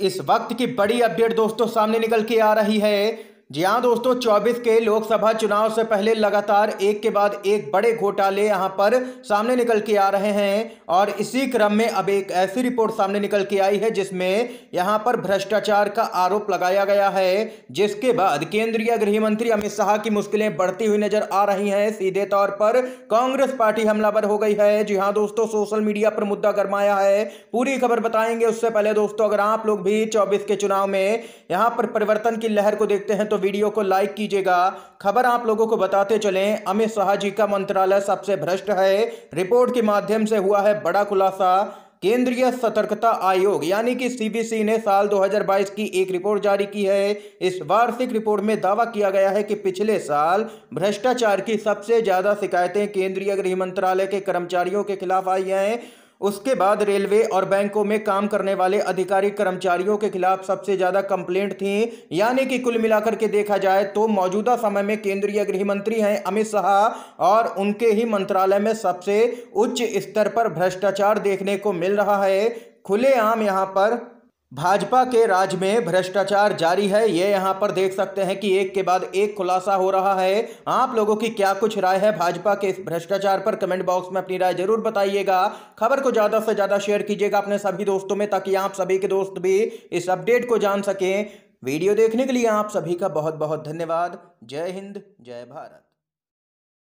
इस वक्त की बड़ी अपडेट दोस्तों सामने निकल के आ रही है जी हाँ दोस्तों 24 के लोकसभा चुनाव से पहले लगातार एक के बाद एक बड़े घोटाले यहाँ पर सामने निकल के आ रहे हैं और इसी क्रम में अब एक ऐसी रिपोर्ट सामने निकल के आई है जिसमें यहाँ पर भ्रष्टाचार का आरोप लगाया गया है जिसके बाद केंद्रीय गृह मंत्री अमित शाह की मुश्किलें बढ़ती हुई नजर आ रही हैं सीधे तौर पर कांग्रेस पार्टी हमलावर हो गई है जी हाँ दोस्तों सोशल मीडिया पर मुद्दा गरमाया है पूरी खबर बताएंगे उससे पहले दोस्तों अगर आप लोग भी चौबीस के चुनाव में यहाँ पर परिवर्तन की लहर को देखते हैं तो वीडियो को लाइक कीजिएगा खबर आप लोगों को बताते चलें अमित शाह जी का मंत्रालय सबसे भ्रष्ट है रिपोर्ट के माध्यम से हुआ है बड़ा खुलासा केंद्रीय सतर्कता आयोग यानी कि सीबीसी ने साल 2022 की एक रिपोर्ट जारी की है इस वार्षिक रिपोर्ट में दावा किया गया है कि पिछले साल भ्रष्टाचार की सबसे ज़्यादा शिकायतें केंद्रीय गृह मंत्रालय के कर्मचारियों के खिलाफ आई हैं उसके बाद रेलवे और बैंकों में काम करने वाले अधिकारी कर्मचारियों के खिलाफ सबसे ज्यादा कंप्लेंट थी यानी कि कुल मिलाकर के देखा जाए तो मौजूदा समय में केंद्रीय गृह मंत्री हैं अमित शाह और उनके ही मंत्रालय में सबसे उच्च स्तर पर भ्रष्टाचार देखने को मिल रहा है खुलेआम यहाँ पर भाजपा के राज में भ्रष्टाचार जारी है ये यहाँ पर देख सकते हैं कि एक के बाद एक खुलासा हो रहा है आप लोगों की क्या कुछ राय है भाजपा के इस भ्रष्टाचार पर कमेंट बॉक्स में अपनी राय जरूर बताइएगा खबर को ज़्यादा से ज़्यादा शेयर कीजिएगा अपने सभी दोस्तों में ताकि आप सभी के दोस्त भी इस अपडेट को जान सकें वीडियो देखने के लिए आप सभी का बहुत बहुत धन्यवाद जय हिंद जय भारत